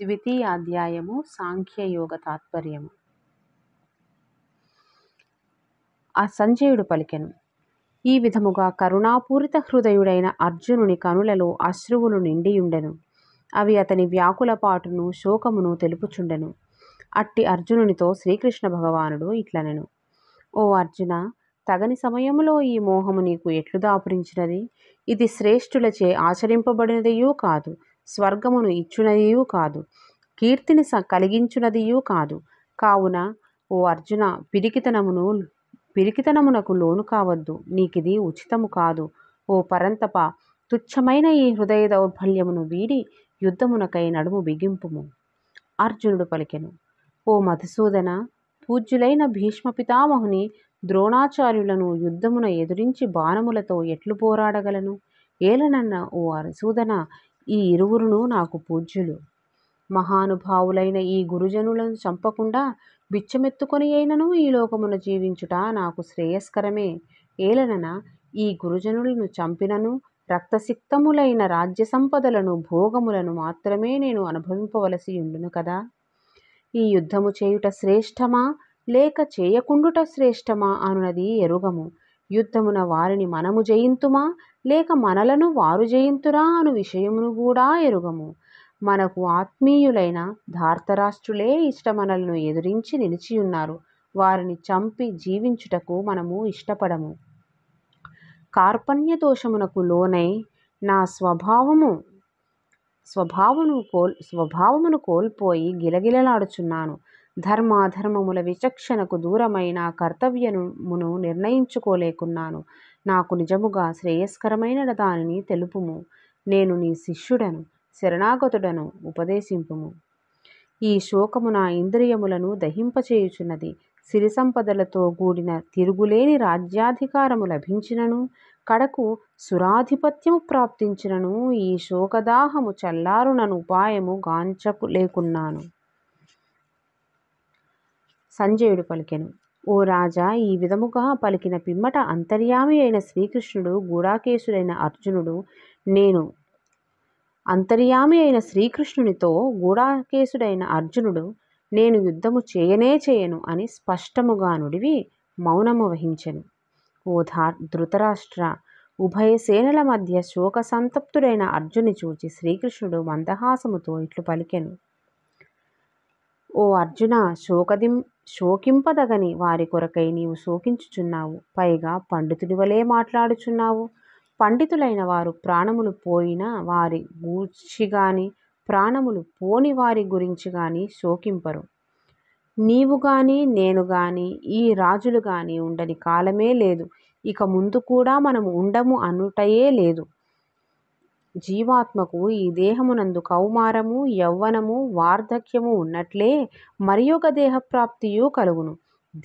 ద్వితీయ అధ్యాయము సాంఖ్యయోగ తాత్పర్యము ఆ సంజయుడు పలికెను ఈ విధముగా కరుణాపూరిత హృదయుడైన అర్జునుని కనులలో అశ్రువులు నిండియుండెను అవి అతని వ్యాకుల పాటును శోకమును తెలుపుచుండెను అట్టి అర్జునునితో శ్రీకృష్ణ భగవానుడు ఇట్లనెను ఓ అర్జున తగని సమయంలో ఈ మోహము నీకు ఎట్లు దాపురించినది ఇది శ్రేష్ఠులచే ఆచరింపబడినదయూ కాదు స్వర్గమును ఇచ్చునదియూ కాదు కీర్తిని కలిగించునదియూ కాదు కావున ఓ అర్జున పిరికితనమును పిరికితనమునకు లోను కావద్దు నీకిది ఉచితము కాదు ఓ పరంతప తుచ్చమైన ఈ హృదయ దౌర్బల్యమును వీడి యుద్ధమునకై నడుము బిగింపుము అర్జునుడు పలికెను ఓ మధుసూదన పూజ్యులైన భీష్మ పితామహుని ద్రోణాచార్యులను యుద్ధమున ఎదురించి బాణములతో ఎట్లు పోరాడగలను ఏలనన్న ఓ అరసూదన ఈ ఇరువురును నాకు పూజ్యులు మహానుభావులైన ఈ గురుజనులను చంపకుండా బిచ్చమెత్తుకొని అయినను ఈ లోకమున జీవించుట నాకు శ్రేయస్కరమే ఏలనన ఈ గురుజనులను చంపినను రక్తసిక్తములైన రాజ్య సంపదలను భోగములను మాత్రమే నేను అనుభవింపవలసి ఉండును కదా ఈ యుద్ధము చేయుట శ్రేష్టమా లేక చేయకుండుట శ్రేష్టమా అనున్నది ఎరుగము యుద్ధమున వారిని మనము జయింతుమా లేక మనలను వారు జయింతురా అను విషయమును కూడా ఎరుగము మనకు ఆత్మీయులైన ధార్తరాష్ట్రులే ఇష్టమనలను ఎదిరించి నిలిచియున్నారు వారిని చంపి జీవించుటకు మనము ఇష్టపడము కార్పణ్య దోషమునకు లోనై నా స్వభావము స్వభావమును కోల్ స్వభావమును కోల్పోయి గిలగిలలాడుచున్నాను ధర్మాధర్మముల విచక్షణకు దూరమైన కర్తవ్యమును నిర్ణయించుకోలేకున్నాను నాకు నిజముగా శ్రేయస్కరమైన దానిని తెలుపుము నేను నీ శిష్యుడను శరణాగతుడను ఉపదేశింపుము ఈ శోకము నా ఇంద్రియములను దహింపచేయుచున్నది సిరి సంపదలతో కూడిన తిరుగులేని రాజ్యాధికారము లభించినను కడకు సురాధిపత్యము ప్రాప్తించినను ఈ శోకదాహము చల్లారునను ఉపాయము గాంచపు లేకున్నాను సంజయుడు పలికెను ఓ రాజా ఈ విధముగా పలికిన పిమ్మట అంతర్యామి అయిన శ్రీకృష్ణుడు గూఢాకేశుడైన అర్జునుడు నేను అంతర్యామి అయిన శ్రీకృష్ణునితో గూఢాకేశుడైన అర్జునుడు నేను యుద్ధము చేయనే చేయను అని స్పష్టముగా నుడివి మౌనము వహించెను ఓ ధృతరాష్ట్ర ఉభయ సేనల మధ్య శోక సంతప్తుడైన అర్జుని చూచి శ్రీకృష్ణుడు మందహాసముతో ఇట్లు పలికెను ఓ అర్జున శోకదిం శోకింపదగని వారి కొరకై నీవు శోకించుచున్నావు పైగా పండితుడి వలే మాట్లాడుచున్నావు పండితులైన వారు ప్రాణములు పోయిన వారి గూర్చి గాని ప్రాణములు పోని వారి గురించి గాని శోకింపరు నీవు గాని నేను గాని ఈ రాజులు గాని ఉండని కాలమే లేదు ఇక ముందు కూడా మనము ఉండము అనుటయే లేదు జీవాత్మకు ఈ దేహమునందు కౌమారము యవ్వనము వార్ధక్యము ఉన్నట్లే మరి ఒక దేహప్రాప్తియు కలుగును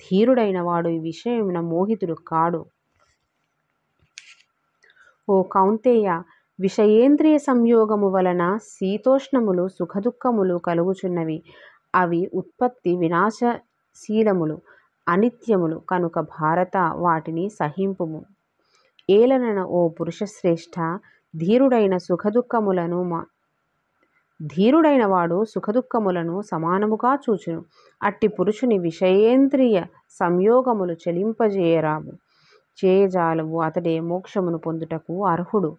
ధీరుడైన వాడు ఈ విషయమున మోహితుడు కాడు ఓ కౌంతేయ విషయేంద్రియ సంయోగము వలన శీతోష్ణములు సుఖదుఖములు కలుగుచున్నవి అవి ఉత్పత్తి వినాశశీలములు అనిత్యములు కనుక భారత వాటిని సహింపుము ఏలనన ఓ పురుషశ్రేష్ఠ ధీరుడైన సుఖదుఖములను మా ధీరుడైన వాడు సుఖదుఖములను సమానముగా చూచును అట్టి పురుషుని విషయేంద్రియ సంయోగములు చెలింపజేయరావు చేయజాలవు అతడే మోక్షమును పొందుటకు అర్హుడు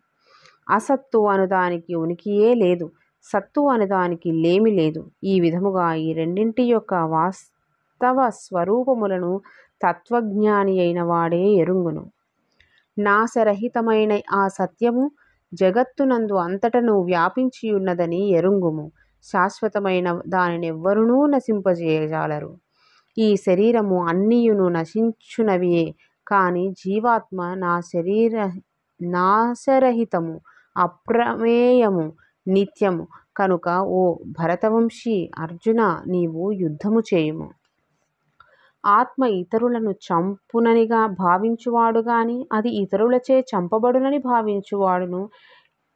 అసత్తు అనుదానికి ఉనికియే లేదు సత్తు అనుదానికి లేమి లేదు ఈ విధముగా ఈ రెండింటి యొక్క వాస్తవ స్వరూపములను తత్వజ్ఞాని అయిన వాడే ఎరుంగును నాశరహితమైన ఆ సత్యము జగత్తునందు అంతటను వ్యాపించియున్నదని ఎరుంగుము శాశ్వతమైన దానిని ఎవ్వరూ నశింపజేయజాలరు ఈ శరీరము అన్నియును నశించునవియే కానీ జీవాత్మ నా శరీర నాశరహితము అప్రమేయము నిత్యము కనుక ఓ భరతవంశీ అర్జున నీవు యుద్ధము చేయుము ఆత్మ ఇతరులను చంపుననిగా భావించువాడు గాని అది ఇతరులచే చంపబడునని భావించువాడును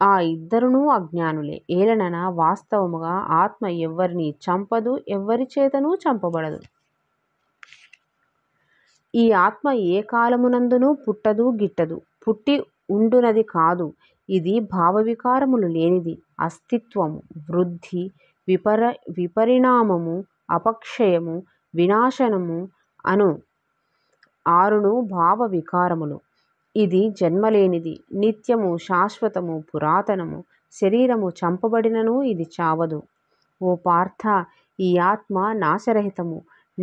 ఆ ఇద్దరునూ అజ్ఞానులే ఏలనన వాస్తవముగా ఆత్మ ఎవరిని చంపదు ఎవ్వరి చేతనూ చంపబడదు ఈ ఆత్మ ఏ కాలమునందునూ పుట్టదు గిట్టదు పుట్టి ఉండునది కాదు ఇది భావవికారములు లేనిది అస్తిత్వము వృద్ధి విపర విపరిణామము అపక్షయము వినాశనము అను ఆరును భావ వికారములు ఇది జన్మలేనిది నిత్యము శాశ్వతము పురాతనము శరీరము చంపబడినను ఇది చావదు ఓ పార్థ ఈ ఆత్మ నాశరహితము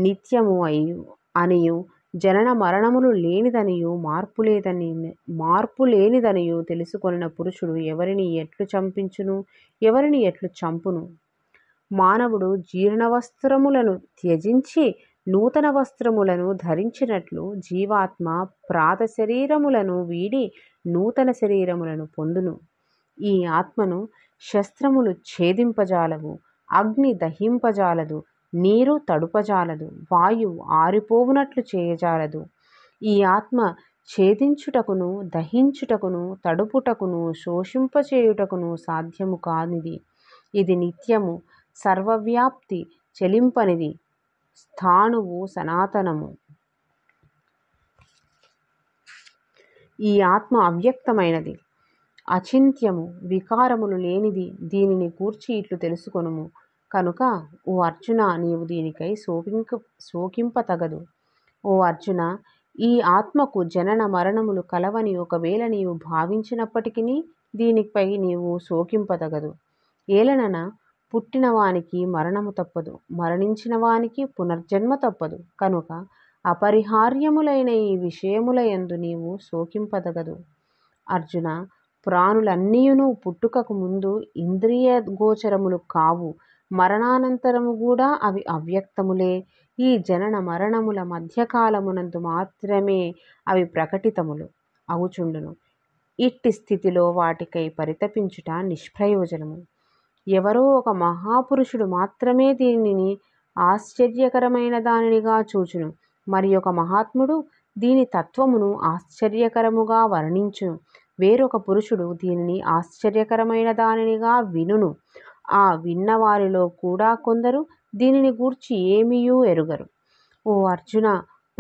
నిత్యము అయ్యు అనియు జనన మరణములు లేనిదనియు మార్పు లేదని మార్పు లేనిదనియు తెలుసుకొనిన పురుషుడు ఎవరిని ఎట్లు చంపించును ఎవరిని ఎట్లు చంపును మానవుడు జీర్ణ వస్త్రములను త్యజించి నూతన వస్త్రములను ధరించినట్లు జీవాత్మ ప్రాత శరీరములను వీడి నూతన శరీరములను పొందును ఈ ఆత్మను శస్త్రములు ఛేదింపజాలవు అగ్ని దహింపజాలదు నీరు తడుపజాలదు వాయువు ఆరిపోవునట్లు చేయజాలదు ఈ ఆత్మ ఛేదించుటకును దహించుటకును తడుపుటకును శోషింపచేయుటకును సాధ్యము కానిది ఇది నిత్యము సర్వవ్యాప్తి చెలింపనిది స్థాణువు సనాతనము ఈ ఆత్మ అవ్యక్తమైనది అచింత్యము వికారములు లేనిది దీనిని కూర్చి ఇట్లు తెలుసుకొనుము కనుక ఓ అర్జున నీవు దీనికై శోకింక శోకింపతగదు ఓ అర్జున ఈ ఆత్మకు జనన మరణములు కలవని ఒకవేళ నీవు భావించినప్పటికీ దీనిపై నీవు శోకింపతగదు ఏలనన పుట్టినవానికి మరణము తప్పదు మరణించిన వానికి పునర్జన్మ తప్పదు కనుక అపరిహార్యములైన ఈ విషయముల యందు నీవు శోకింపదగదు అర్జున ప్రాణులన్నీయును పుట్టుకకు ముందు ఇంద్రియ గోచరములు కావు మరణానంతరము కూడా అవి అవ్యక్తములే ఈ జనన మరణముల మధ్యకాలమునందు మాత్రమే అవి ప్రకటితములు అవుచుండును ఇట్టి స్థితిలో వాటికై పరితపించుట నిష్ప్రయోజనము ఎవరో ఒక మహాపురుషుడు మాత్రమే దీనిని ఆశ్చర్యకరమైన దానినిగా చూచును మరి ఒక మహాత్ముడు దీని తత్వమును ఆశ్చర్యకరముగా వర్ణించును వేరొక పురుషుడు దీనిని ఆశ్చర్యకరమైన దానినిగా వినును ఆ విన్నవారిలో కూడా కొందరు దీనిని గూర్చి ఏమీయూ ఎరుగరు ఓ అర్జున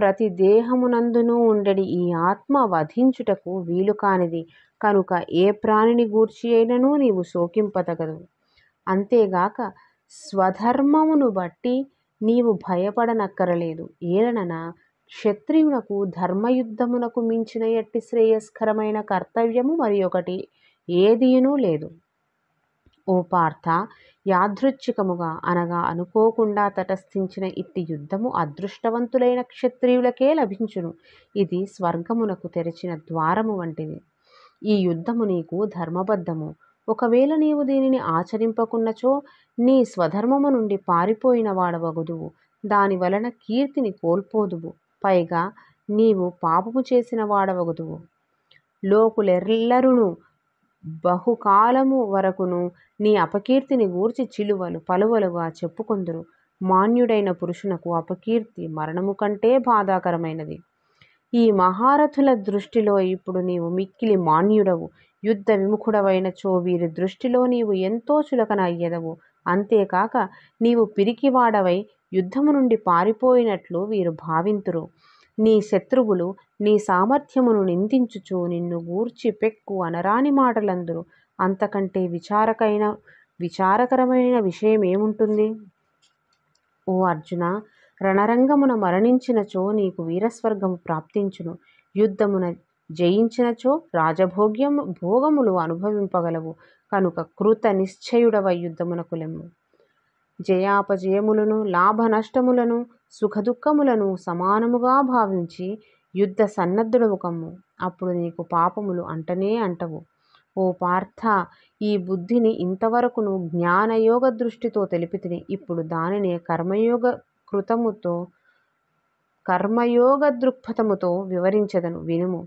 ప్రతి దేహమునందును ఉండడి ఈ ఆత్మ వధించుటకు వీలు కానిది కనుక ఏ ప్రాణిని గూర్చి అయినను నీవు శోకింపతగదు అంతేగాక స్వధర్మమును బట్టి నీవు భయపడనక్కరలేదు ఏలననా క్షత్రియునకు ధర్మయుద్ధమునకు మించిన ఎట్టి శ్రేయస్కరమైన కర్తవ్యము మరి ఒకటి ఏదీనూ లేదు ఓ పార్థ యాదృచ్ఛికముగా అనగా అనుకోకుండా తటస్థించిన ఇట్టి యుద్ధము అదృష్టవంతులైన క్షత్రియులకే లభించును ఇది స్వర్గమునకు తెరిచిన ద్వారము వంటిది ఈ యుద్ధము నీకు ధర్మబద్ధము ఒకవేళ నీవు దీనిని ఆచరింపకున్నచో నీ స్వధర్మము నుండి పారిపోయిన వాడవగుదు దాని వలన కీర్తిని కోల్పోదువు పైగా నీవు పాపము చేసిన వాడవగుదువు లోకులెల్లరును బహుకాలము వరకును నీ అపకీర్తిని గూర్చి చిలువలు పలువలుగా చెప్పుకొందురు మాన్యుడైన పురుషునకు అపకీర్తి మరణము కంటే బాధాకరమైనది ఈ మహారథుల దృష్టిలో ఇప్పుడు నీవు మిక్కిలి మాన్యుడవు యుద్ధ విముఖుడవైనచో వీరి దృష్టిలో నీవు ఎంతో చులకన అయ్యదవు అంతేకాక నీవు పిరికివాడవై యుద్ధము నుండి పారిపోయినట్లు వీరు భావింతురు నీ శత్రువులు నీ సామర్థ్యమును నిందించుచు నిన్ను గూర్చి పెక్కు అనరాని మాటలందురు అంతకంటే విచారకైన విచారకరమైన విషయం ఏముంటుంది ఓ అర్జున రణరంగమున మరణించినచో నీకు వీరస్వర్గము ప్రాప్తించును యుద్ధమున జయించినచో రాజభోగ్యం భోగములు అనుభవింపగలవు కనుక కృత నిశ్చయుడవై యుద్ధమునకు లెమ్ము జయాపజయములను లాభ నష్టములను సుఖదుఖములను సమానముగా భావించి యుద్ధ సన్నద్ధుడవు కమ్ము అప్పుడు నీకు పాపములు అంటనే అంటవు ఓ పార్థ ఈ బుద్ధిని ఇంతవరకును జ్ఞానయోగ దృష్టితో తెలిపితిని ఇప్పుడు దానిని కర్మయోగ కృతముతో కర్మయోగ దృక్పథముతో వివరించదను వినుము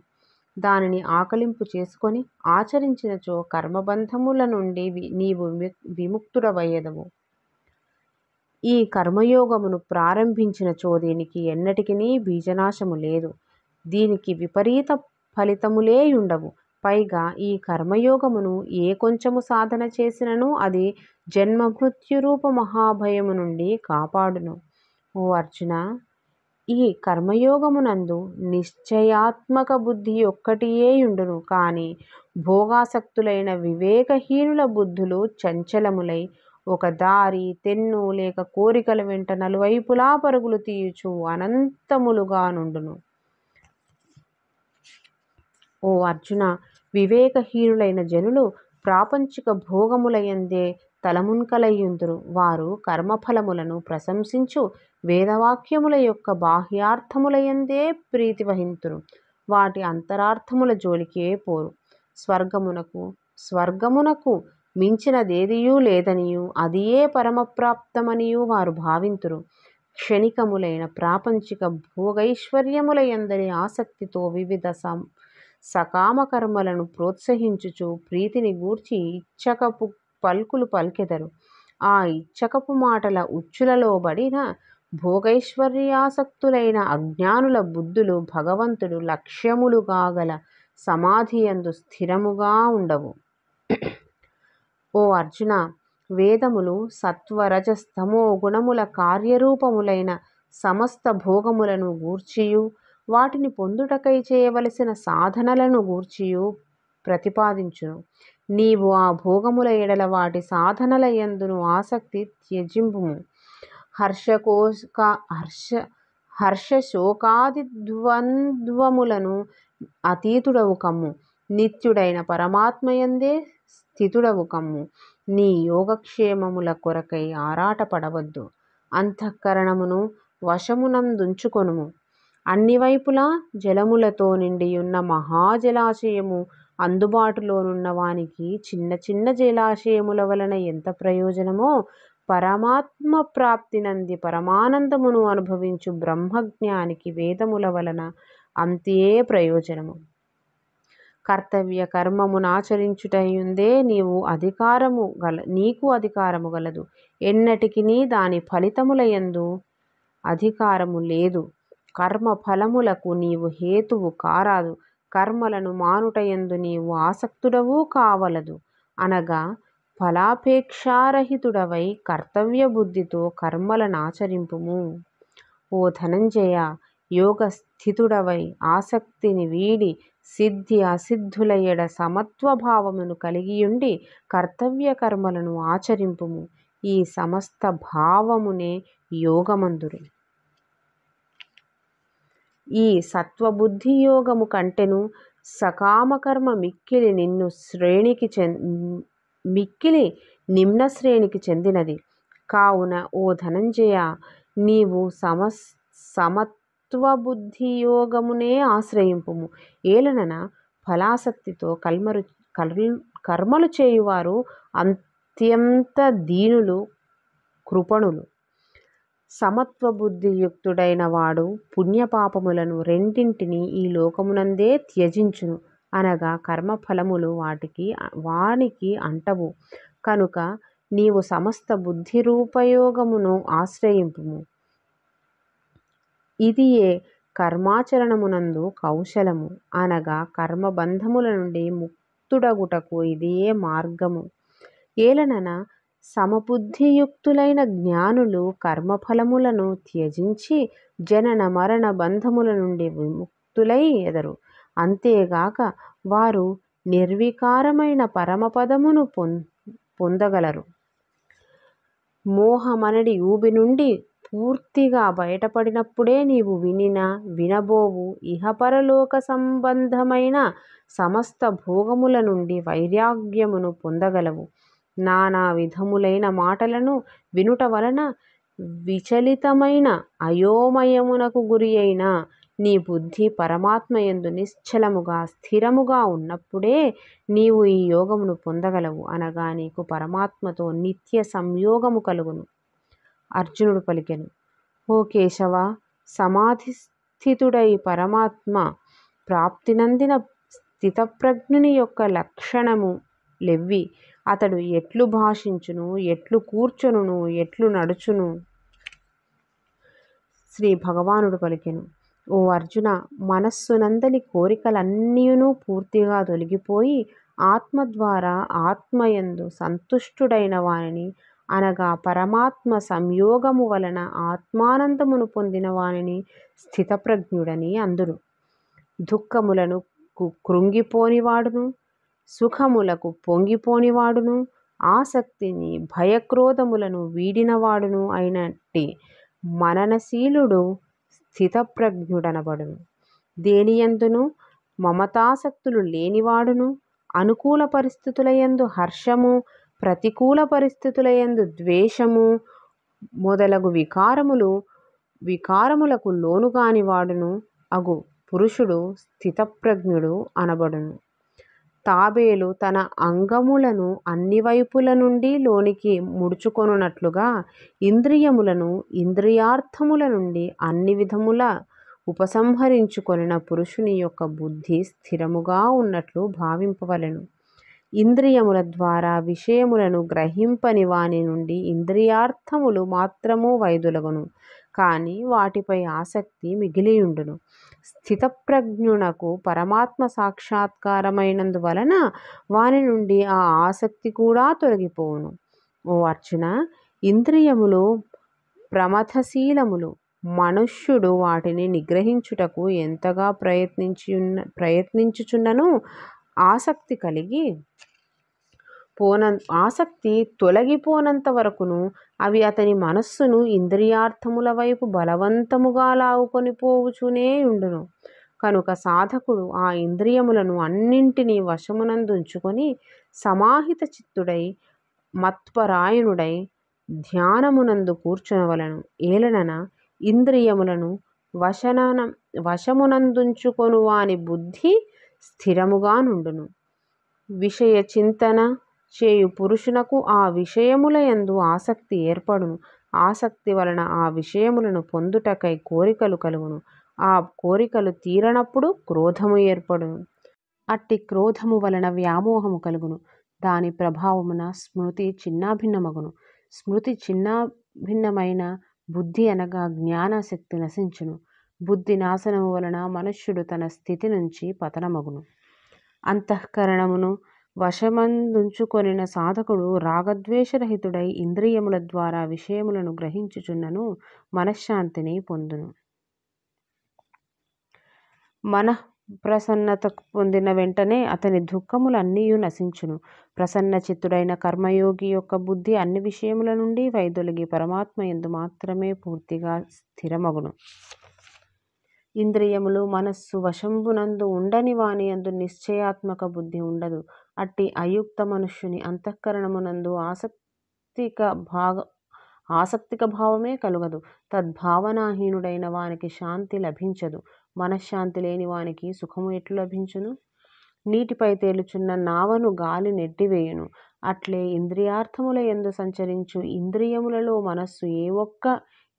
దానిని ఆకలింపు చేసుకొని ఆచరించినచో కర్మబంధముల నుండి నీవు విముక్తుడవయ్యదము ఈ కర్మయోగమును ప్రారంభించినచో దీనికి ఎన్నటికీ బీజనాశము లేదు దీనికి విపరీత ఫలితములే ఉండవు పైగా ఈ కర్మయోగమును ఏ కొంచెము సాధన చేసినను అది జన్మ మృత్యురూప మహాభయము నుండి కాపాడును ఓ అర్జున ఈ కర్మయోగమునందు నిశ్చయాత్మక బుద్ధి ఒక్కటియేయుండును కానీ భోగాసక్తులైన వివేకహీనుల బుద్ధులు చంచలములై ఒక దారి తెన్ను లేక కోరికల వెంట నలువైపులా పరుగులు తీయుచు అనంతములుగా నుండును ఓ అర్జున వివేకహీనులైన జనులు ప్రాపంచిక భోగములయందే తలమున్కలయ్యుందురు వారు కర్మఫలములను ప్రశంసించు వేదవాక్యముల యొక్క బాహ్యార్థములయందే ప్రీతి వహింతురు వాటి అంతరార్థముల జోలికే పోరు స్వర్గమునకు స్వర్గమునకు మించినదేదియూ లేదనియూ అదియే పరమప్రాప్తమనియూ వారు భావింతురు క్షణికములైన ప్రాపంచిక భోగైశ్వర్యములయందరి ఆసక్తితో వివిధ సం సకామ కర్మలను ప్రోత్సహించుచు ప్రీతిని గూర్చి ఇచ్చకపు పల్కులు పల్కెదరు ఆ ఇచ్చకపు మాటల ఉచ్చులలోబడిన భోగైశ్వర్యాసక్తులైన అజ్ఞానుల బుద్ధులు భగవంతుడు లక్ష్యములుగా గల సమాధి అందు స్థిరముగా ఉండవు ఓ అర్జున వేదములు సత్వరజస్తమో గుణముల కార్యరూపములైన సమస్త భోగములను గూర్చియు వాటిని పొందుటకై చేయవలసిన సాధనలను గూర్చియు ప్రతిపాదించును నీవు ఆ భోగముల ఎడల వాటి సాధనల ఎందును ఆసక్తి త్యజింపుము హర్షకోక హర్ష హర్షశోకాది ద్వంద్వములను అతీతుడవు కమ్ము నిత్యుడైన పరమాత్మయందే స్థితుడవు కమ్ము నీ యోగక్షేమముల కొరకై ఆరాటపడవద్దు అంతఃకరణమును వశమునందుంచుకొనుము అన్ని వైపులా జలములతో నిండియున్న మహాజలాశయము అందుబాటులోనున్న వానికి చిన్న చిన్న జలాశయముల వలన ఎంత ప్రయోజనమో పరమాత్మ ప్రాప్తినంది పరమానందమును అనుభవించు బ్రహ్మజ్ఞానికి వేదముల వలన అంతే ప్రయోజనము కర్తవ్య కర్మమునాచరించుటయుందే నీవు అధికారము గల నీకు అధికారము గలదు ఎన్నటికి దాని ఫలితములయందు అధికారము లేదు కర్మ ఫలములకు నీవు హేతువు కారాదు కర్మలను మానుటయందు నీవు ఆసక్తుడవు కావలదు అనగా ఫలాపేక్షారహితుడవై కర్తవ్య బుద్ధితో కర్మలనాచరింపుము ఓ ధనంజయ యోగ స్థితుడవై ఆసక్తిని వీడి సిద్ధి అసిద్ధుల ఎడ సమత్వ భావమును కలిగియుండి కర్తవ్య కర్మలను ఆచరింపుము ఈ సమస్త భావమునే యోగమందురు ఈ యోగము కంటెను సకామకర్మ మిక్కిలి నిన్ను శ్రేణికి చె మిక్కిలి నిమ్న శ్రేణికి చెందినది కావున ఓ ధనంజయ నీవు సమస్ యోగమునే ఆశ్రయింపుము ఏలనన ఫలాసక్తితో కల్మరు కల్ కర్మలు చేయువారు అత్యంత దీనులు కృపణులు సమత్వ బుద్ధియుక్తుడైన వాడు పుణ్యపాపములను రెండింటినీ ఈ లోకమునందే త్యజించును అనగా కర్మఫలములు వాటికి వానికి అంటవు కనుక నీవు సమస్త బుద్ధి రూపయోగమును ఆశ్రయింపుము ఏ కర్మాచరణమునందు కౌశలము అనగా కర్మబంధముల నుండి ముక్తుడగుటకు ఏ మార్గము ఏలనన సమబుద్ధియుక్తులైన జ్ఞానులు కర్మఫలములను త్యజించి జనన మరణ బంధముల నుండి విముక్తులై ఎదరు అంతేగాక వారు నిర్వికారమైన పరమపదమును పొందగలరు మోహమనడి ఊబి నుండి పూర్తిగా బయటపడినప్పుడే నీవు వినిన వినబోవు ఇహపరలోక సంబంధమైన సమస్త భోగముల నుండి వైరాగ్యమును పొందగలవు నానా విధములైన మాటలను వినుట వలన విచలితమైన అయోమయమునకు గురి అయిన నీ బుద్ధి పరమాత్మ నిశ్చలముగా స్థిరముగా ఉన్నప్పుడే నీవు ఈ యోగమును పొందగలవు అనగా నీకు పరమాత్మతో నిత్య సంయోగము కలుగును అర్జునుడు పలికెను ఓ కేశవ సమాధి స్థితుడై పరమాత్మ ప్రాప్తినందిన స్థితప్రజ్ఞుని యొక్క లక్షణము లెవ్వి అతడు ఎట్లు భాషించును ఎట్లు కూర్చొనును ఎట్లు నడుచును శ్రీ భగవానుడు పలికెను ఓ అర్జున మనస్సునందలి కోరికలన్నీనూ పూర్తిగా తొలగిపోయి ఆత్మ ద్వారా ఆత్మయందు సంతుష్టుడైన వానిని అనగా పరమాత్మ సంయోగము వలన ఆత్మానందమును పొందిన వానిని స్థితప్రజ్ఞుడని అందురు దుఃఖములను కృంగిపోనివాడును సుఖములకు పొంగిపోనివాడును ఆసక్తిని భయక్రోధములను వీడినవాడును అయినట్టి మననశీలుడు స్థితప్రజ్ఞుడనబడును దేనియందును మమతాసక్తులు లేనివాడును అనుకూల పరిస్థితులయందు హర్షము ప్రతికూల పరిస్థితులయందు ద్వేషము మొదలగు వికారములు వికారములకు లోనుగానివాడును వాడును అగు పురుషుడు స్థితప్రజ్ఞుడు అనబడును తాబేలు తన అంగములను అన్ని వైపుల నుండి లోనికి ముడుచుకొనున్నట్లుగా ఇంద్రియములను ఇంద్రియార్థముల నుండి అన్ని విధముల ఉపసంహరించుకొనిన పురుషుని యొక్క బుద్ధి స్థిరముగా ఉన్నట్లు భావింపవలెను ఇంద్రియముల ద్వారా విషయములను గ్రహింపని వాని నుండి ఇంద్రియార్థములు మాత్రము వైదులగను కానీ వాటిపై ఆసక్తి మిగిలియుండును స్థితప్రజ్ఞునకు పరమాత్మ సాక్షాత్కారమైనందువలన వాని నుండి ఆ ఆసక్తి కూడా తొలగిపోవును ఓ అర్జున ఇంద్రియములు ప్రమథశీలములు మనుష్యుడు వాటిని నిగ్రహించుటకు ఎంతగా ప్రయత్నించి ప్రయత్నించుచున్నను ఆసక్తి కలిగి పోన ఆసక్తి తొలగిపోనంత వరకును అవి అతని మనస్సును ఇంద్రియార్థముల వైపు బలవంతముగా లావుకొని పోవుచునే ఉండును కనుక సాధకుడు ఆ ఇంద్రియములను అన్నింటినీ వశమునందుంచుకొని సమాహిత చిత్తుడై మత్పరాయణుడై ధ్యానమునందు కూర్చునవలను ఏలనన ఇంద్రియములను వశన వశమునందుంచుకొనువాని బుద్ధి స్థిరముగా నుండును విషయ చింతన చేయు పురుషునకు ఆ విషయముల యందు ఆసక్తి ఏర్పడును ఆసక్తి వలన ఆ విషయములను పొందుటకై కోరికలు కలుగును ఆ కోరికలు తీరనప్పుడు క్రోధము ఏర్పడును అట్టి క్రోధము వలన వ్యామోహము కలుగును దాని ప్రభావమున స్మృతి చిన్నాభిన్నమగును స్మృతి చిన్నాభిన్నమైన బుద్ధి అనగా జ్ఞానశక్తి నశించును బుద్ధి నాశనము వలన మనుష్యుడు తన స్థితి నుంచి పతనమగును అంతఃకరణమును వశమందుంచుకొనిన సాధకుడు రాగద్వేషరహితుడై ఇంద్రియముల ద్వారా విషయములను గ్రహించుచున్నను మనశ్శాంతిని పొందును మన ప్రసన్నత పొందిన వెంటనే అతని దుఃఖములన్నీ నశించును ప్రసన్న చిత్తుడైన కర్మయోగి యొక్క బుద్ధి అన్ని విషయముల నుండి వైదొలిగి పరమాత్మ ఎందు మాత్రమే పూర్తిగా స్థిరమగును ఇంద్రియములు మనస్సు వశంబునందు ఉండని వాని ఎందు నిశ్చయాత్మక బుద్ధి ఉండదు అట్టి అయుక్త మనుష్యుని అంతఃకరణమునందు ఆసక్తిక భాగ ఆసక్తిక భావమే కలుగదు తద్భావనాహీనుడైన వానికి శాంతి లభించదు మనశ్శాంతి లేని వానికి సుఖము ఎట్లు లభించును నీటిపై తేలుచున్న నావను గాలి నెట్టివేయును అట్లే ఇంద్రియార్థముల ఎందు సంచరించు ఇంద్రియములలో మనస్సు ఏ ఒక్క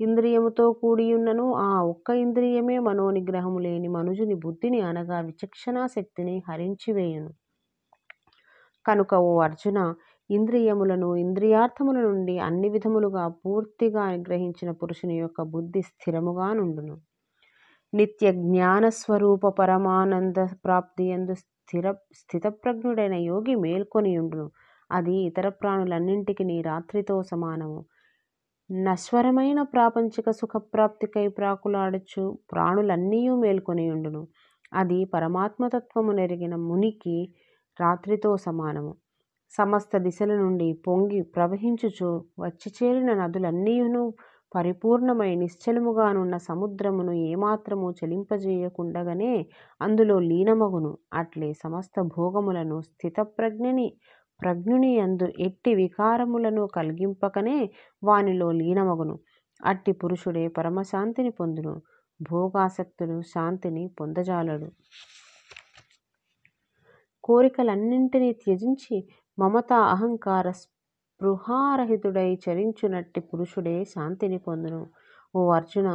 ఇంద్రియముతో కూడియున్ననో ఆ ఒక్క ఇంద్రియమే మనోనిగ్రహము లేని మనుజుని బుద్ధిని అనగా విచక్షణా శక్తిని హరించివేయును కనుక ఓ అర్జున ఇంద్రియములను ఇంద్రియార్థముల నుండి అన్ని విధములుగా పూర్తిగా అనుగ్రహించిన పురుషుని యొక్క బుద్ధి స్థిరముగా నుండును నిత్య జ్ఞానస్వరూప పరమానంద ప్రాప్తి ఎందు స్థిర స్థితప్రజ్ఞుడైన యోగి మేల్కొని ఉండును అది ఇతర ప్రాణులన్నింటికి నీ రాత్రితో సమానము నశ్వరమైన ప్రాపంచిక సుఖప్రాప్తికై ప్రాకులాడచ్చు ప్రాణులన్నీ మేల్కొని ఉండును అది పరమాత్మతత్వము నెరిగిన మునికి రాత్రితో సమానము సమస్త దిశల నుండి పొంగి ప్రవహించుచు వచ్చి చేరిన నదులన్నీయును పరిపూర్ణమై నిశ్చలముగానున్న సముద్రమును ఏమాత్రము చలింపజేయకుండగనే అందులో లీనమగును అట్లే సమస్త భోగములను స్థితప్రజ్ఞని ప్రజ్ఞుని అందు ఎట్టి వికారములను కలిగింపకనే వానిలో లీనమగును అట్టి పురుషుడే పరమశాంతిని పొందును భోగాసక్తులు శాంతిని పొందజాలడు కోరికలన్నింటినీ త్యజించి మమత అహంకార స్పృహారహితుడై చరించునట్టి పురుషుడే శాంతిని పొందును ఓ అర్జున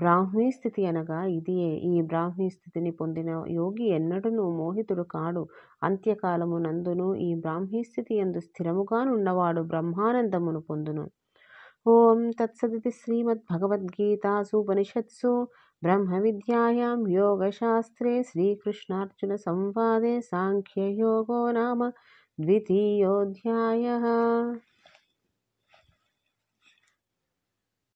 బ్రాహ్మీ స్థితి అనగా ఇదియే ఈ బ్రాహ్మీ స్థితిని పొందిన యోగి ఎన్నడూనూ మోహితుడు కాడు అంత్యకాలము నందును ఈ బ్రాహ్మీ స్థితి ఎందు స్థిరముగానున్నవాడు బ్రహ్మానందమును పొందును ఓం తత్సది శ్రీమద్భగవద్గీతాసు ఉపనిషత్సు ब्रह्म ब्रह्मविद्यायां योगशास्त्रे श्रीकृष्णार्जुनसंवादे साङ्ख्ययोगो नाम द्वितीयोऽध्यायः